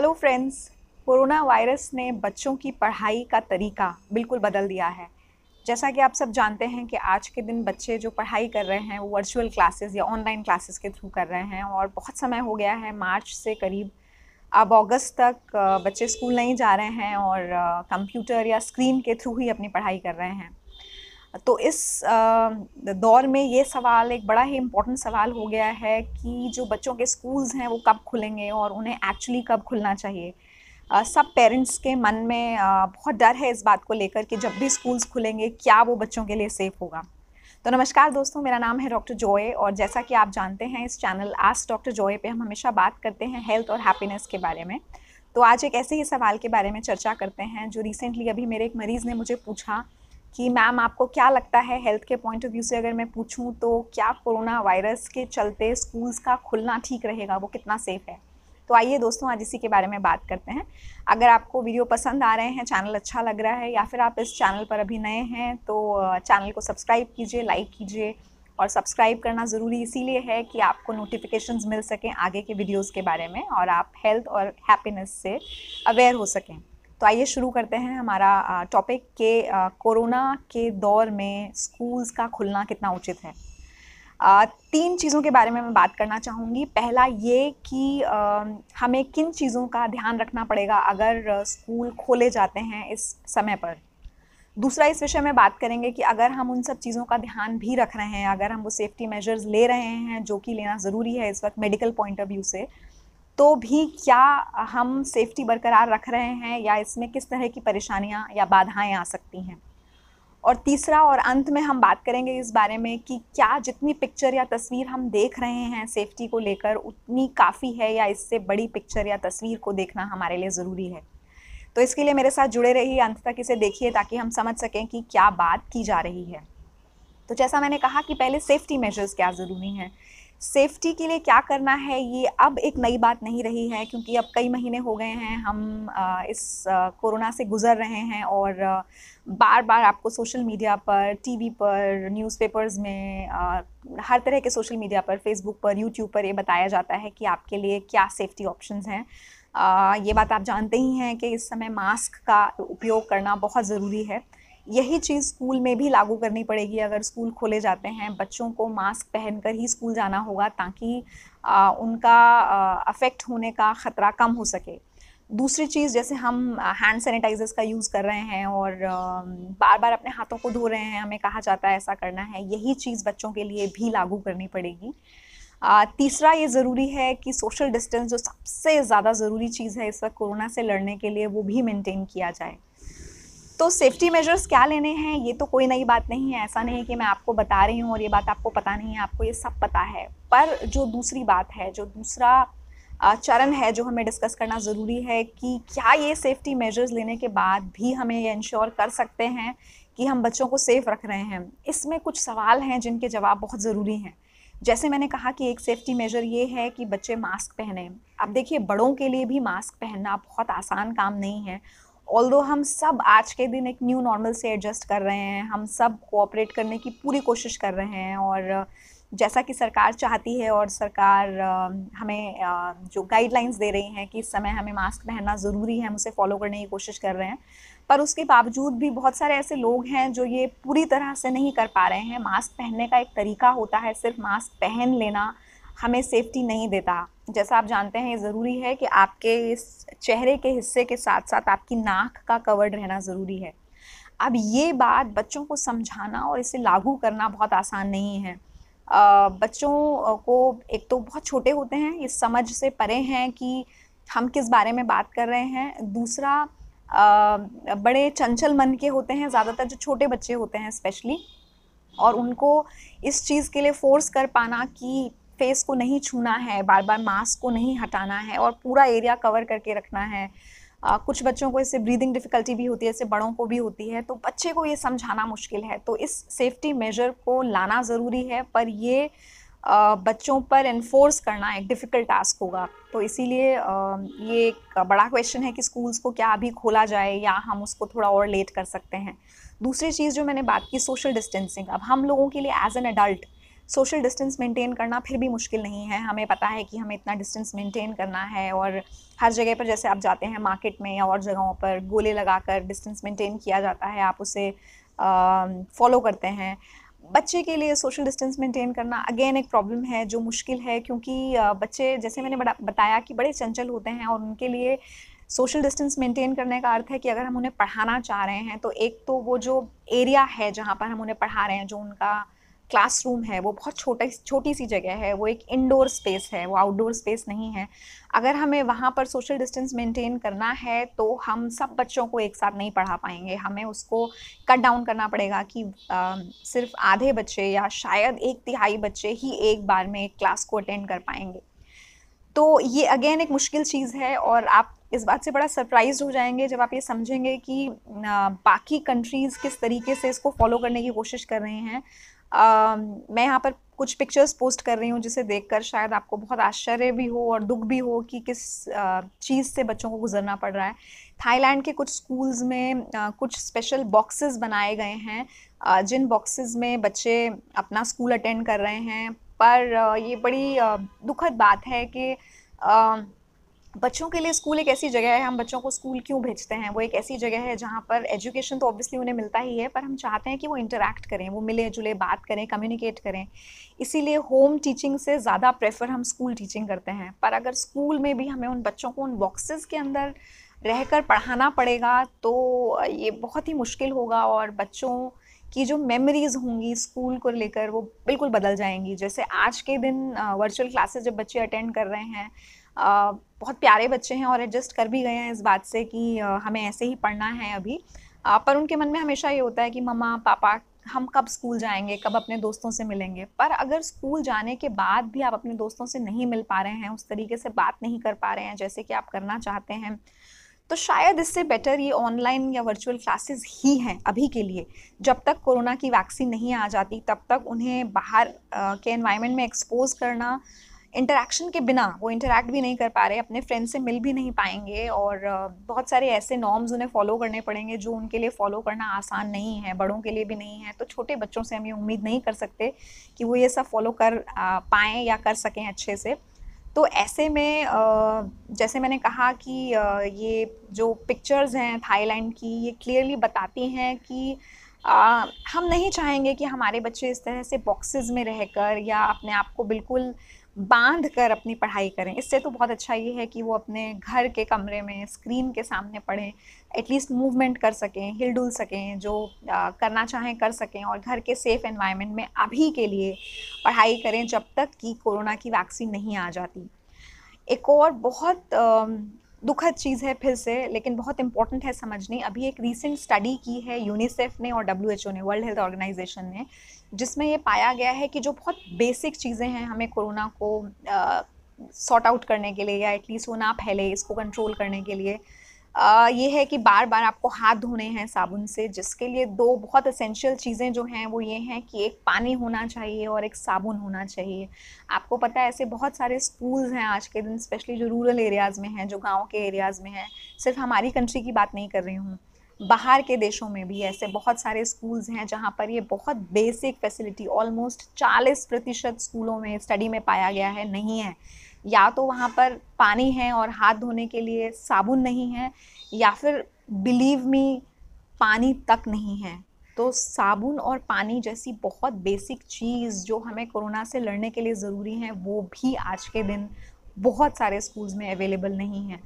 hello friends corona virus ने बच्चों की पढ़ाई का तरीका बिल्कुल बदल दिया है जैसा कि आप सब जानते हैं कि आज के दिन बच्चे जो पढ़ाई कर रहे हैं वो वर्चुअल क्लासेस या ऑनलाइन क्लासेस के थ्रू कर रहे हैं और बहुत समय हो गया है मार्च से करीब अब अगस्त तक बच्चे स्कूल नहीं जा रहे हैं और कंप्यूटर या स्क्रीन के थ्रू ही अपनी पढ़ाई कर रहे हैं तो इस दौर में ये सवाल एक बड़ा ही इम्पोर्टेंट सवाल हो गया है कि जो बच्चों के स्कूल्स हैं वो कब खुलेंगे और उन्हें एक्चुअली कब खुलना चाहिए सब पेरेंट्स के मन में बहुत डर है इस बात को लेकर कि जब भी स्कूल्स खुलेंगे क्या वो बच्चों के लिए सेफ़ होगा तो नमस्कार दोस्तों मेरा नाम है डॉक्टर जोए और जैसा कि आप जानते हैं इस चैनल आज डॉक्टर जोए पे हम हमेशा बात करते हैं हेल्थ और हैप्पीनेस के बारे में तो आज एक ऐसे ही सवाल के बारे में चर्चा करते हैं जो रिसेंटली अभी मेरे एक मरीज़ ने मुझे पूछा कि मैम आपको क्या लगता है हेल्थ के पॉइंट ऑफ व्यू से अगर मैं पूछूं तो क्या कोरोना वायरस के चलते स्कूल्स का खुलना ठीक रहेगा वो कितना सेफ़ है तो आइए दोस्तों आज इसी के बारे में बात करते हैं अगर आपको वीडियो पसंद आ रहे हैं चैनल अच्छा लग रहा है या फिर आप इस चैनल पर अभी नए हैं तो चैनल को सब्सक्राइब कीजिए लाइक कीजिए और सब्सक्राइब करना ज़रूरी इसीलिए है कि आपको नोटिफिकेशंस मिल सकें आगे के वीडियोस के बारे में और आप हेल्थ और हैप्पीनेस से अवेयर हो सकें तो आइए शुरू करते हैं हमारा टॉपिक के कोरोना के दौर में स्कूल्स का खुलना कितना उचित है तीन चीज़ों के बारे में मैं बात करना चाहूँगी पहला ये कि हमें किन चीज़ों का ध्यान रखना पड़ेगा अगर स्कूल खोले जाते हैं इस समय पर दूसरा इस विषय में बात करेंगे कि अगर हम उन सब चीज़ों का ध्यान भी रख रहे हैं अगर हम वो सेफ्टी मेजर्स ले रहे हैं जो कि लेना ज़रूरी है इस वक्त मेडिकल पॉइंट ऑफ व्यू से तो भी क्या हम सेफ्टी बरकरार रख रहे हैं या इसमें किस तरह की परेशानियाँ या बाधाएँ आ सकती हैं और तीसरा और अंत में हम बात करेंगे इस बारे में कि क्या जितनी पिक्चर या तस्वीर हम देख रहे हैं सेफ्टी को लेकर उतनी काफ़ी है या इससे बड़ी पिक्चर या तस्वीर को देखना हमारे लिए ज़रूरी है तो इसके लिए मेरे साथ जुड़े रहिए अंत तक इसे देखिए ताकि हम समझ सकें कि क्या बात की जा रही है तो जैसा मैंने कहा कि पहले सेफ्टी मेजर्स क्या ज़रूरी हैं सेफ्टी के लिए क्या करना है ये अब एक नई बात नहीं रही है क्योंकि अब कई महीने हो गए हैं हम इस कोरोना से गुज़र रहे हैं और बार बार आपको सोशल मीडिया पर टीवी पर न्यूज़पेपर्स में हर तरह के सोशल मीडिया पर फेसबुक पर यूट्यूब पर ये बताया जाता है कि आपके लिए क्या सेफ्टी ऑप्शंस हैं ये बात आप जानते ही हैं कि इस समय मास्क का उपयोग करना बहुत ज़रूरी है यही चीज़ स्कूल में भी लागू करनी पड़ेगी अगर स्कूल खोले जाते हैं बच्चों को मास्क पहनकर ही स्कूल जाना होगा ताकि उनका अफेक्ट होने का ख़तरा कम हो सके दूसरी चीज़ जैसे हम हैंड सैनिटाइजर्स का यूज़ कर रहे हैं और बार बार अपने हाथों को धो रहे हैं हमें कहा जाता है ऐसा करना है यही चीज़ बच्चों के लिए भी लागू करनी पड़ेगी तीसरा ये ज़रूरी है कि सोशल डिस्टेंस जो सबसे ज़्यादा ज़रूरी चीज़ है इस वक्त कोरोना से लड़ने के लिए वो भी मेंटेन किया जाए तो सेफ्टी मेजर्स क्या लेने हैं ये तो कोई नई बात नहीं है ऐसा नहीं है कि मैं आपको बता रही हूँ और ये बात आपको पता नहीं है आपको ये सब पता है पर जो दूसरी बात है जो दूसरा चरण है जो हमें डिस्कस करना ज़रूरी है कि क्या ये सेफ्टी मेजर्स लेने के बाद भी हमें ये इंश्योर कर सकते हैं कि हम बच्चों को सेफ़ रख रहे हैं इसमें कुछ सवाल हैं जिनके जवाब बहुत ज़रूरी हैं जैसे मैंने कहा कि एक सेफ्टी मेजर ये है कि बच्चे मास्क पहने अब देखिए बड़ों के लिए भी मास्क पहनना बहुत आसान काम नहीं है दो हम सब आज के दिन एक न्यू नॉर्मल से एडजस्ट कर रहे हैं हम सब कोऑपरेट करने की पूरी कोशिश कर रहे हैं और जैसा कि सरकार चाहती है और सरकार हमें जो गाइडलाइंस दे रही हैं कि इस समय हमें मास्क पहनना ज़रूरी है हम उसे फॉलो करने की कोशिश कर रहे हैं पर उसके बावजूद भी बहुत सारे ऐसे लोग हैं जो ये पूरी तरह से नहीं कर पा रहे हैं मास्क पहनने का एक तरीका होता है सिर्फ मास्क पहन लेना हमें सेफ्टी नहीं देता जैसा आप जानते हैं ये ज़रूरी है कि आपके इस चेहरे के हिस्से के साथ साथ आपकी नाक का कवर्ड रहना ज़रूरी है अब ये बात बच्चों को समझाना और इसे लागू करना बहुत आसान नहीं है बच्चों को एक तो बहुत छोटे होते हैं ये समझ से परे हैं कि हम किस बारे में बात कर रहे हैं दूसरा बड़े चंचल मन के होते हैं ज़्यादातर जो छोटे बच्चे होते हैं स्पेशली और उनको इस चीज़ के लिए फोर्स कर पाना कि फेस को नहीं छूना है बार बार मास्क को नहीं हटाना है और पूरा एरिया कवर करके रखना है आ, कुछ बच्चों को इससे ब्रीदिंग डिफ़िकल्टी भी होती है इससे बड़ों को भी होती है तो बच्चे को ये समझाना मुश्किल है तो इस सेफ्टी मेजर को लाना ज़रूरी है पर ये आ, बच्चों पर इन्फोर्स करना एक डिफ़िकल्ट टास्क होगा तो इसीलिए ये एक बड़ा क्वेश्चन है कि स्कूल्स को क्या अभी खोला जाए या हम उसको थोड़ा और लेट कर सकते हैं दूसरी चीज़ जो मैंने बात की सोशल डिस्टेंसिंग अब हम लोगों के लिए as an adult social distance maintain करना फिर भी मुश्किल नहीं है हमें पता है कि हमें इतना डिस्टेंस मेंटेन करना है और हर जगह पर जैसे आप जाते हैं मार्केट में या और जगहों पर गोले लगाकर डिस्टेंस मेंटेन किया जाता है आप उसे फॉलो करते हैं बच्चे के लिए सोशल डिस्टेंस मेंटेन करना अगेन एक प्रॉब्लम है जो मुश्किल है क्योंकि बच्चे जैसे मैंने बड़ा बताया कि बड़े चंचल होते हैं और उनके लिए सोशल डिस्टेंस मेंटेन करने का अर्थ है कि अगर हम उन्हें पढ़ाना चाह रहे हैं तो एक तो वो जो एरिया है जहाँ पर हम उन्हें पढ़ा रहे हैं जो उनका क्लासरूम है वो बहुत छोटा छोटी सी जगह है वो एक इंडोर स्पेस है वो आउटडोर स्पेस नहीं है अगर हमें वहाँ पर सोशल डिस्टेंस मेंटेन करना है तो हम सब बच्चों को एक साथ नहीं पढ़ा पाएंगे हमें उसको कट डाउन करना पड़ेगा कि आ, सिर्फ आधे बच्चे या शायद एक तिहाई बच्चे ही एक बार में एक क्लास को अटेंड कर पाएंगे तो ये अगेन एक मुश्किल चीज़ है और आप इस बात से बड़ा सरप्राइज हो जाएंगे जब आप ये समझेंगे कि बाकी कंट्रीज़ किस तरीके से इसको फॉलो करने की कोशिश कर रहे हैं मैं यहाँ पर कुछ पिक्चर्स पोस्ट कर रही हूँ जिसे देखकर शायद आपको बहुत आश्चर्य भी हो और दुख भी हो कि किस चीज़ से बच्चों को गुजरना पड़ रहा है थाईलैंड के कुछ स्कूल्स में कुछ स्पेशल बॉक्सेस बनाए गए हैं जिन बॉक्सेस में बच्चे अपना स्कूल अटेंड कर रहे हैं पर ये बड़ी दुखद बात है कि बच्चों के लिए स्कूल एक ऐसी जगह है हम बच्चों को स्कूल क्यों भेजते हैं वो एक ऐसी जगह है जहाँ पर एजुकेशन तो ऑब्वियसली उन्हें मिलता ही है पर हम चाहते हैं कि वो इंटरेक्ट करें वो मिले जुले बात करें कम्युनिकेट करें इसीलिए होम टीचिंग से ज़्यादा प्रेफर हम स्कूल टीचिंग करते हैं पर अगर स्कूल में भी हमें उन बच्चों को उन बॉक्सेस के अंदर रहकर पढ़ाना पड़ेगा तो ये बहुत ही मुश्किल होगा और बच्चों की जो मेमोरीज़ होंगी स्कूल को लेकर वो बिल्कुल बदल जाएंगी जैसे आज के दिन वर्चुअल क्लासेस जब बच्चे अटेंड कर रहे हैं बहुत प्यारे बच्चे हैं और एडजस्ट कर भी गए हैं इस बात से कि हमें ऐसे ही पढ़ना है अभी पर उनके मन में हमेशा ये होता है कि मम्मा पापा हम कब स्कूल जाएंगे कब अपने दोस्तों से मिलेंगे पर अगर स्कूल जाने के बाद भी आप अपने दोस्तों से नहीं मिल पा रहे हैं उस तरीके से बात नहीं कर पा रहे हैं जैसे कि आप करना चाहते हैं तो शायद इससे बेटर ये ऑनलाइन या वर्चुअल क्लासेस ही हैं अभी के लिए जब तक कोरोना की वैक्सीन नहीं आ जाती तब तक उन्हें बाहर के एनवायरनमेंट में एक्सपोज करना इंटरेक्शन के बिना वो इंटरेक्ट भी नहीं कर पा रहे अपने फ्रेंड से मिल भी नहीं पाएंगे और बहुत सारे ऐसे नॉर्म्स उन्हें फॉलो करने पड़ेंगे जो उनके लिए फ़ॉलो करना आसान नहीं है बड़ों के लिए भी नहीं है तो छोटे बच्चों से हम ये उम्मीद नहीं कर सकते कि वो ये सब फॉलो कर पाएँ या कर सकें अच्छे से तो ऐसे में जैसे मैंने कहा कि ये जो पिक्चर्स हैं थाईलैंड की ये क्लियरली बताती हैं कि आ, हम नहीं चाहेंगे कि हमारे बच्चे इस तरह से बॉक्सेस में रहकर या अपने आप को बिल्कुल बांध कर अपनी पढ़ाई करें इससे तो बहुत अच्छा ये है कि वो अपने घर के कमरे में स्क्रीन के सामने पढ़ें एटलीस्ट मूवमेंट कर सकें हिल डुल सकें जो आ, करना चाहें कर सकें और घर के सेफ़ एनवायरनमेंट में अभी के लिए पढ़ाई करें जब तक कि कोरोना की वैक्सीन नहीं आ जाती एक और बहुत आ, दुखद चीज़ है फिर से लेकिन बहुत इंपॉर्टेंट है समझने अभी एक रीसेंट स्टडी की है यूनिसेफ ने और डब्ल्यू एच ओ ने वर्ल्ड हेल्थ ऑर्गेनाइजेशन ने जिसमें ये पाया गया है कि जो बहुत बेसिक चीज़ें हैं हमें कोरोना को सॉर्ट आउट करने के लिए या एटलीस्ट वो ना फैले इसको कंट्रोल करने के लिए ये है कि बार बार आपको हाथ धोने हैं साबुन से जिसके लिए दो बहुत असेंशियल चीज़ें जो हैं वो ये हैं कि एक पानी होना चाहिए और एक साबुन होना चाहिए आपको पता है ऐसे बहुत सारे स्कूल्स हैं आज के दिन स्पेशली जो रूरल एरियाज़ में हैं जो गाँव के एरियाज़ में हैं सिर्फ हमारी कंट्री की बात नहीं कर रही हूँ बाहर के देशों में भी ऐसे बहुत सारे स्कूल्स हैं जहाँ पर ये बहुत बेसिक फैसिलिटी ऑलमोस्ट 40 प्रतिशत स्कूलों में स्टडी में पाया गया है नहीं है या तो वहाँ पर पानी है और हाथ धोने के लिए साबुन नहीं है या फिर बिलीव मी पानी तक नहीं है तो साबुन और पानी जैसी बहुत बेसिक चीज़ जो हमें कोरोना से लड़ने के लिए ज़रूरी है वो भी आज के दिन बहुत सारे स्कूल्स में अवेलेबल नहीं है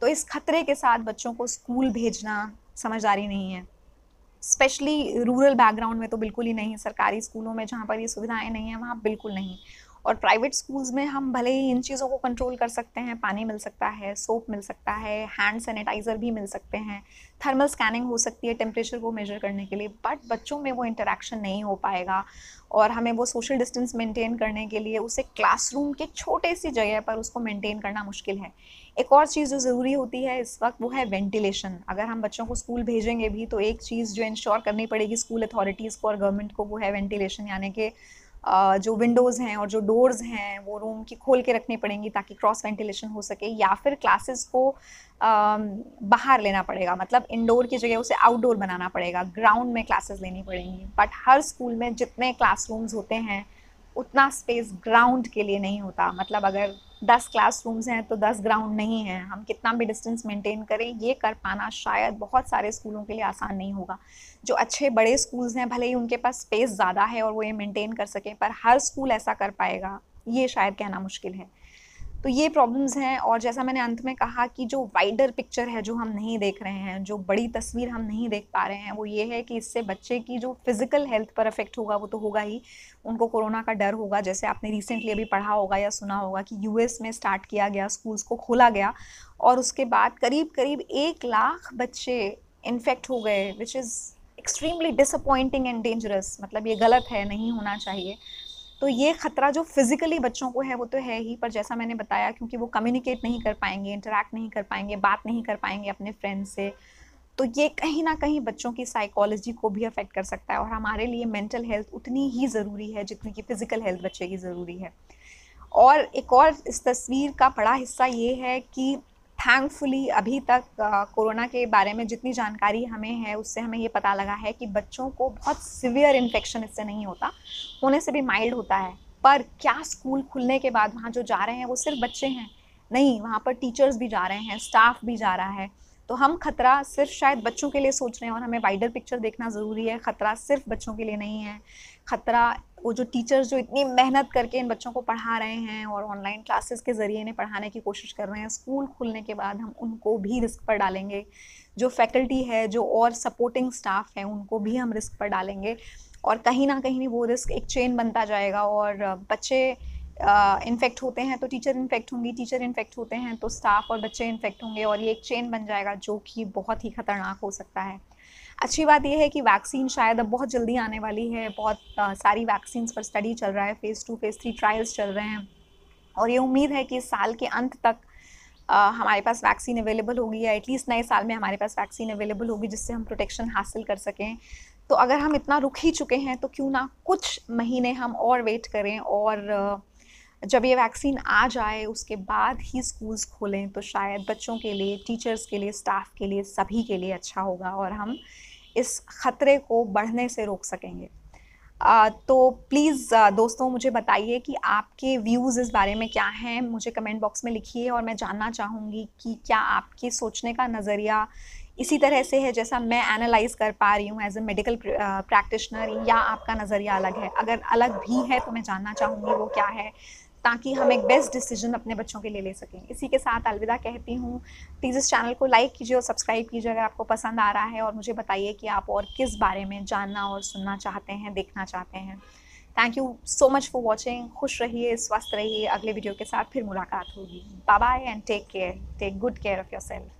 तो इस खतरे के साथ बच्चों को स्कूल भेजना समझदारी नहीं है स्पेशली रूरल बैकग्राउंड में तो बिल्कुल ही नहीं सरकारी स्कूलों में जहाँ पर ये सुविधाएं नहीं हैं वहाँ बिल्कुल नहीं और प्राइवेट स्कूल्स में हम भले ही इन चीज़ों को कंट्रोल कर सकते हैं पानी मिल सकता है सोप मिल सकता है हैंड सैनिटाइज़र भी मिल सकते हैं थर्मल स्कैनिंग हो सकती है टेम्परेचर को मेजर करने के लिए बट बच्चों में वो इंटरेक्शन नहीं हो पाएगा और हमें वो सोशल डिस्टेंस मेंटेन करने के लिए उसे क्लासरूम के छोटे सी जगह पर उसको मेंटेन करना मुश्किल है एक और चीज़ जो ज़रूरी होती है इस वक्त वो है वेंटिलेशन अगर हम बच्चों को स्कूल भेजेंगे भी तो एक चीज़ जो इंश्योर करनी पड़ेगी स्कूल अथॉरिटीज़ को और गवर्नमेंट को वो है वेंटिलेशन यानी कि जो विंडोज़ हैं और जो डोर्स हैं वो रूम की खोल के रखनी पड़ेंगी ताकि क्रॉस वेंटिलेशन हो सके या फिर क्लासेस को बाहर लेना पड़ेगा मतलब इंडोर की जगह उसे आउटडोर बनाना पड़ेगा ग्राउंड में क्लासेस लेनी पड़ेंगी बट हर स्कूल में जितने क्लासरूम्स होते हैं उतना स्पेस ग्राउंड के लिए नहीं होता मतलब अगर दस क्लासरूम्स हैं तो दस ग्राउंड नहीं हैं हम कितना भी डिस्टेंस मेंटेन करें ये कर पाना शायद बहुत सारे स्कूलों के लिए आसान नहीं होगा जो अच्छे बड़े स्कूल्स हैं भले ही उनके पास स्पेस ज़्यादा है और वो ये मेंटेन कर सकें पर हर स्कूल ऐसा कर पाएगा ये शायद कहना मुश्किल है तो ये प्रॉब्लम्स हैं और जैसा मैंने अंत में कहा कि जो वाइडर पिक्चर है जो हम नहीं देख रहे हैं जो बड़ी तस्वीर हम नहीं देख पा रहे हैं वो ये है कि इससे बच्चे की जो फिज़िकल हेल्थ पर अफेक्ट होगा वो तो होगा ही उनको कोरोना का डर होगा जैसे आपने रिसेंटली अभी पढ़ा होगा या सुना होगा कि यूएस में स्टार्ट किया गया स्कूल्स को खोला गया और उसके बाद करीब करीब एक लाख बच्चे इन्फेक्ट हो गए which is extremely disappointing and dangerous मतलब ये गलत है नहीं होना चाहिए तो ये खतरा जो फिज़िकली बच्चों को है वो तो है ही पर जैसा मैंने बताया क्योंकि वो कम्युनिकेट नहीं कर पाएंगे इंटरेक्ट नहीं कर पाएंगे बात नहीं कर पाएंगे अपने फ्रेंड से तो ये कहीं ना कहीं बच्चों की साइकोलॉजी को भी अफेक्ट कर सकता है और हमारे लिए मेंटल हेल्थ उतनी ही ज़रूरी है जितनी कि फ़िज़िकल हेल्थ बच्चे की ज़रूरी है और एक और इस तस्वीर का बड़ा हिस्सा ये है कि थैंकफुली अभी तक कोरोना के बारे में जितनी जानकारी हमें है उससे हमें ये पता लगा है कि बच्चों को बहुत सिवियर इन्फेक्शन इससे नहीं होता होने से भी माइल्ड होता है पर क्या स्कूल खुलने के बाद वहाँ जो जा रहे हैं वो सिर्फ बच्चे हैं नहीं वहाँ पर टीचर्स भी जा रहे हैं स्टाफ भी जा रहा है तो हम खतरा सिर्फ शायद बच्चों के लिए सोच रहे हैं और हमें वाइडर पिक्चर देखना ज़रूरी है खतरा सिर्फ बच्चों के लिए नहीं है खतरा वो जो टीचर्स जो इतनी मेहनत करके इन बच्चों को पढ़ा रहे हैं और ऑनलाइन क्लासेस के ज़रिए इन्हें पढ़ाने की कोशिश कर रहे हैं स्कूल खुलने के बाद हम उनको भी रिस्क पर डालेंगे जो फैकल्टी है जो और सपोर्टिंग स्टाफ है उनको भी हम रिस्क पर डालेंगे और कहीं ना कहीं वो रिस्क एक चेन बनता जाएगा और बच्चे इन्फेक्ट uh, होते हैं तो टीचर इन्फेक्ट होंगी टीचर इन्फेक्ट होते हैं तो स्टाफ और बच्चे इन्फेक्ट होंगे और ये एक चेन बन जाएगा जो कि बहुत ही ख़तरनाक हो सकता है अच्छी बात यह है कि वैक्सीन शायद अब बहुत जल्दी आने वाली है बहुत सारी वैक्सीन पर स्टडी चल रहा है phase two phase three trials चल रहे हैं और ये उम्मीद है कि इस साल के अंत तक आ, हमारे पास वैक्सीन अवेलेबल होगी या एटलीस्ट नए साल में हमारे पास वैक्सीन अवेलेबल होगी जिससे हम प्रोटेक्शन हासिल कर सकें तो अगर हम इतना रुक ही चुके हैं तो क्यों ना कुछ महीने हम और वेट करें और जब ये वैक्सीन आ जाए उसके बाद ही स्कूल्स खोलें तो शायद बच्चों के लिए टीचर्स के लिए स्टाफ के लिए सभी के लिए अच्छा होगा और हम इस ख़तरे को बढ़ने से रोक सकेंगे आ, तो प्लीज़ दोस्तों मुझे बताइए कि आपके व्यूज़ इस बारे में क्या हैं मुझे कमेंट बॉक्स में लिखिए और मैं जानना चाहूँगी कि क्या आपके सोचने का नज़रिया इसी तरह से है जैसा मैं एनालाइज कर पा रही हूँ एज ए मेडिकल प्रैक्टिशनर या आपका नज़रिया अलग है अगर अलग भी है तो मैं जानना चाहूँगी वो क्या है ताकि हम एक बेस्ट डिसीजन अपने बच्चों के लिए ले सकें इसी के साथ अलविदा कहती हूँ प्लीज़ इस चैनल को लाइक कीजिए और सब्सक्राइब कीजिए अगर आपको पसंद आ रहा है और मुझे बताइए कि आप और किस बारे में जानना और सुनना चाहते हैं देखना चाहते हैं thank you so much for watching खुश रहिए स्वस्थ रहिए अगले वीडियो के साथ फिर मुलाकात होगी bye and take care take good care of your self